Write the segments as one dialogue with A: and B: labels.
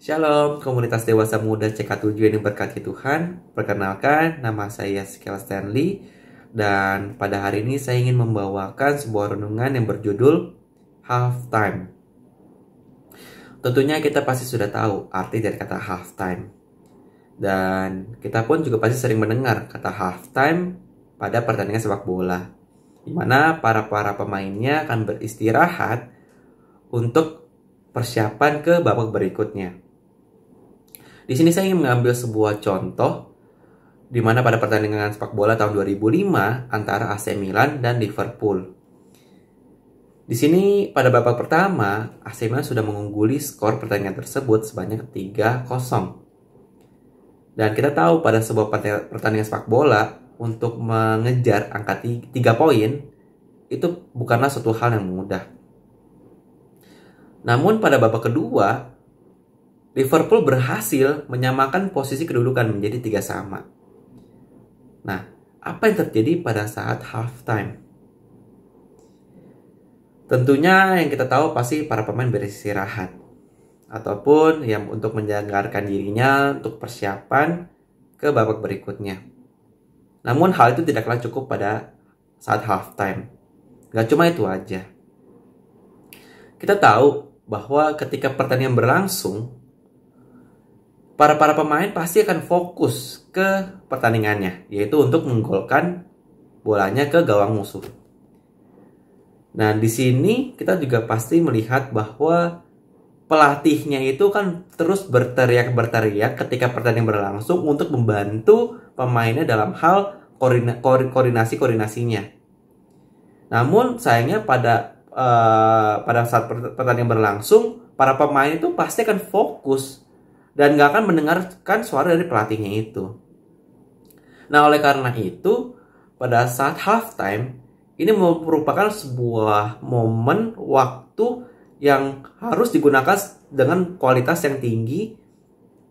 A: Shalom, komunitas dewasa muda CK7 yang diberkati Tuhan. Perkenalkan, nama saya Skel Stanley. Dan pada hari ini saya ingin membawakan sebuah renungan yang berjudul Half Time. Tentunya kita pasti sudah tahu arti dari kata half time. Dan kita pun juga pasti sering mendengar kata half time pada pertandingan sepak bola. Di mana para-para pemainnya akan beristirahat untuk persiapan ke babak berikutnya. Di sini saya ingin mengambil sebuah contoh di mana pada pertandingan sepak bola tahun 2005 antara AC Milan dan Liverpool. Di sini pada babak pertama, AC Milan sudah mengungguli skor pertandingan tersebut sebanyak 3-0. Dan kita tahu pada sebuah pertandingan sepak bola untuk mengejar angka 3 poin itu bukanlah suatu hal yang mudah. Namun pada babak kedua, Liverpool berhasil menyamakan posisi kedudukan menjadi tiga sama. Nah, apa yang terjadi pada saat halftime? Tentunya yang kita tahu pasti para pemain beristirahat ataupun yang untuk menjanggarkan dirinya untuk persiapan ke babak berikutnya. Namun hal itu tidaklah cukup pada saat halftime. Gak cuma itu aja. Kita tahu bahwa ketika pertandingan berlangsung, para para pemain pasti akan fokus ke pertandingannya, yaitu untuk menggolkan bolanya ke gawang musuh. Nah, di sini kita juga pasti melihat bahwa pelatihnya itu kan terus berteriak-berteriak ketika pertandingan berlangsung untuk membantu pemainnya dalam hal koordinasi-koordinasinya. Namun sayangnya pada uh, pada saat pertandingan berlangsung, para pemain itu pasti akan fokus dan nggak akan mendengarkan suara dari pelatihnya itu. Nah, oleh karena itu, pada saat halftime, ini merupakan sebuah momen waktu yang harus digunakan dengan kualitas yang tinggi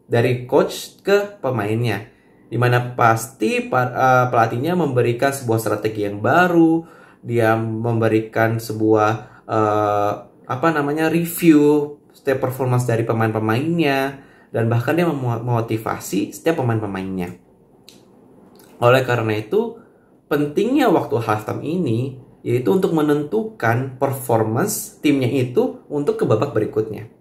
A: dari coach ke pemainnya. Dimana pasti eh, pelatihnya memberikan sebuah strategi yang baru, dia memberikan sebuah uh, apa namanya review setiap performance dari pemain-pemainnya, dan bahkan dia memotivasi setiap pemain-pemainnya. Oleh karena itu, pentingnya waktu halftime ini yaitu untuk menentukan performance timnya itu untuk ke babak berikutnya.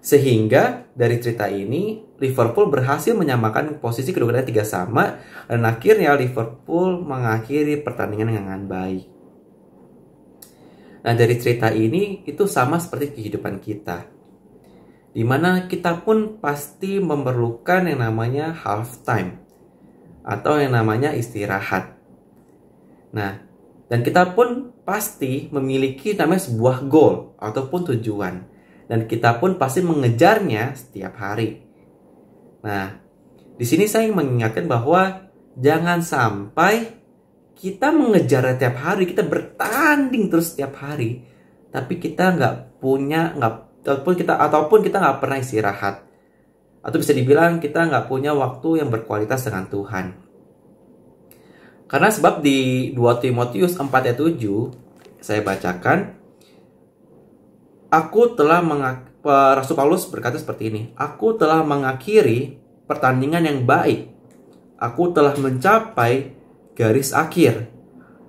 A: Sehingga dari cerita ini, Liverpool berhasil menyamakan posisi kedudukannya tiga sama dan akhirnya Liverpool mengakhiri pertandingan dengan baik. Nah dari cerita ini itu sama seperti kehidupan kita di mana kita pun pasti memerlukan yang namanya half time atau yang namanya istirahat. Nah, dan kita pun pasti memiliki namanya sebuah goal ataupun tujuan. Dan kita pun pasti mengejarnya setiap hari. Nah, di sini saya mengingatkan bahwa jangan sampai kita mengejar setiap hari, kita bertanding terus setiap hari, tapi kita nggak punya nggak ataupun kita ataupun kita nggak pernah istirahat atau bisa dibilang kita nggak punya waktu yang berkualitas dengan Tuhan karena sebab di 2 Timotius 4 ayat 7 saya bacakan aku telah Rasul Paulus berkata seperti ini aku telah mengakhiri pertandingan yang baik aku telah mencapai garis akhir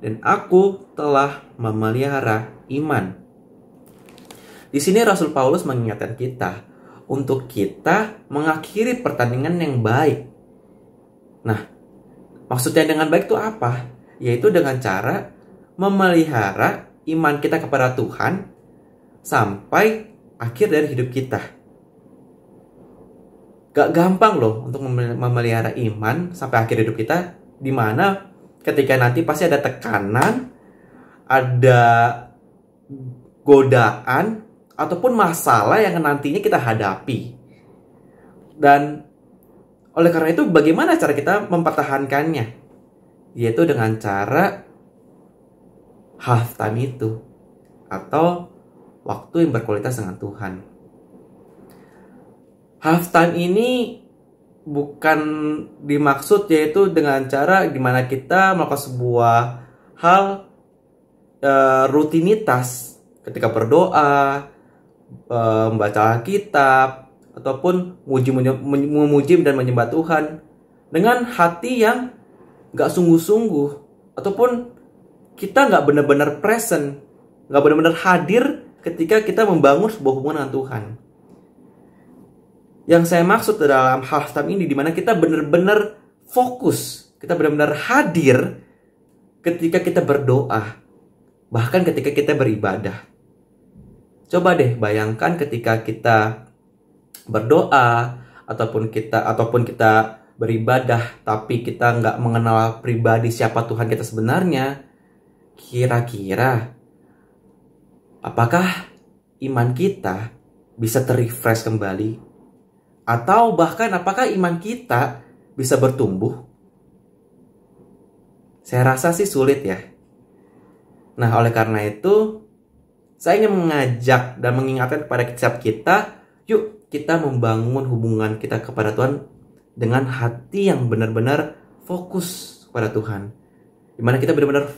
A: dan aku telah memelihara iman di sini Rasul Paulus mengingatkan kita untuk kita mengakhiri pertandingan yang baik. Nah, maksudnya dengan baik itu apa? Yaitu dengan cara memelihara iman kita kepada Tuhan sampai akhir dari hidup kita. Gak gampang loh untuk memelihara iman sampai akhir hidup kita, dimana ketika nanti pasti ada tekanan, ada godaan, ataupun masalah yang nantinya kita hadapi. Dan oleh karena itu bagaimana cara kita mempertahankannya? Yaitu dengan cara half time itu atau waktu yang berkualitas dengan Tuhan. Half time ini bukan dimaksud yaitu dengan cara gimana kita melakukan sebuah hal e, rutinitas ketika berdoa, Eh, membaca kitab ataupun memuji, memuji dan menyembah Tuhan dengan hati yang nggak sungguh-sungguh ataupun kita nggak benar-benar present nggak benar-benar hadir ketika kita membangun sebuah hubungan dengan Tuhan yang saya maksud dalam hal stem ini dimana kita benar-benar fokus kita benar-benar hadir ketika kita berdoa bahkan ketika kita beribadah Coba deh bayangkan ketika kita berdoa ataupun kita ataupun kita beribadah tapi kita nggak mengenal pribadi siapa Tuhan kita sebenarnya, kira-kira apakah iman kita bisa terrefresh kembali? Atau bahkan apakah iman kita bisa bertumbuh? Saya rasa sih sulit ya. Nah, oleh karena itu, saya ingin mengajak dan mengingatkan kepada setiap kita, yuk kita membangun hubungan kita kepada Tuhan dengan hati yang benar-benar fokus kepada Tuhan. di mana kita benar-benar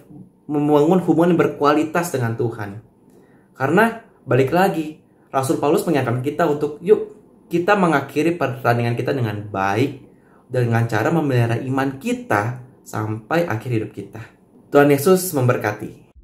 A: membangun hubungan yang berkualitas dengan Tuhan. Karena balik lagi, Rasul Paulus mengingatkan kita untuk yuk kita mengakhiri pertandingan kita dengan baik dengan cara memelihara iman kita sampai akhir hidup kita. Tuhan Yesus memberkati.